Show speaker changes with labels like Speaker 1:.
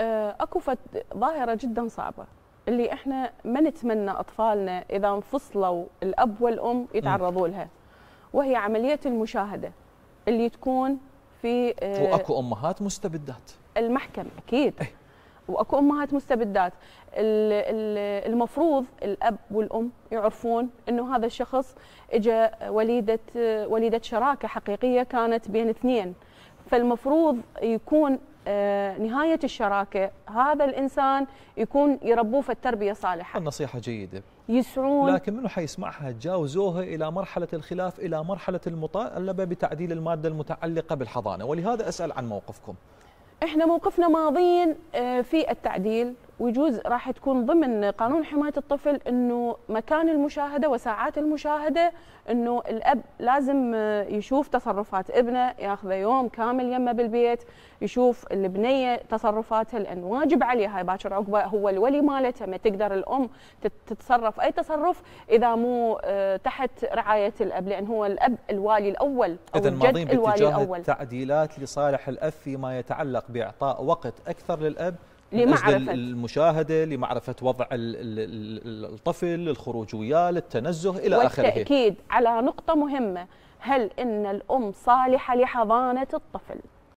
Speaker 1: آه، اكو ظاهره جدا صعبه اللي احنا ما نتمنى اطفالنا اذا انفصلوا الاب والام يتعرضوا لها وهي عمليه المشاهده اللي تكون في آه، واكو
Speaker 2: امهات مستبدات
Speaker 1: المحكمه اكيد إيه. واكو امهات مستبدات المفروض الاب والام يعرفون انه هذا الشخص اجى وليده وليده شراكه حقيقيه كانت بين اثنين فالمفروض يكون آه، نهاية الشراكة هذا الإنسان يكون يربوه في التربية صالحة
Speaker 2: النصيحة جيدة
Speaker 1: يسعون
Speaker 2: لكن منو حيسمعها تجاوزوها إلى مرحلة الخلاف إلى مرحلة المطالبة بتعديل المادة المتعلقة بالحضانة ولهذا أسأل عن موقفكم
Speaker 1: احنا موقفنا ماضيين آه، في التعديل ويجوز راح تكون ضمن قانون حمايه الطفل انه مكان المشاهده وساعات المشاهده انه الاب لازم آه، يشوف تصرفات ابنه ياخذه يوم كامل يمه بالبيت يشوف البنيه تصرفاتها لان واجب عليها هاي باكر عقبه هو الولي مالتها ما تقدر الام تتصرف اي تصرف اذا مو آه، تحت رعايه الاب لان هو الاب الوالي الاول او اذا ماضين باتجاه
Speaker 2: التعديلات لصالح الاب فيما يتعلق باعطاء وقت اكثر للاب لمعرفة المشاهدة لمعرفة وضع الطفل الخروج وياه للتنزه إلى آخره والتأكيد
Speaker 1: على نقطة مهمة هل إن الأم صالحة لحضانة الطفل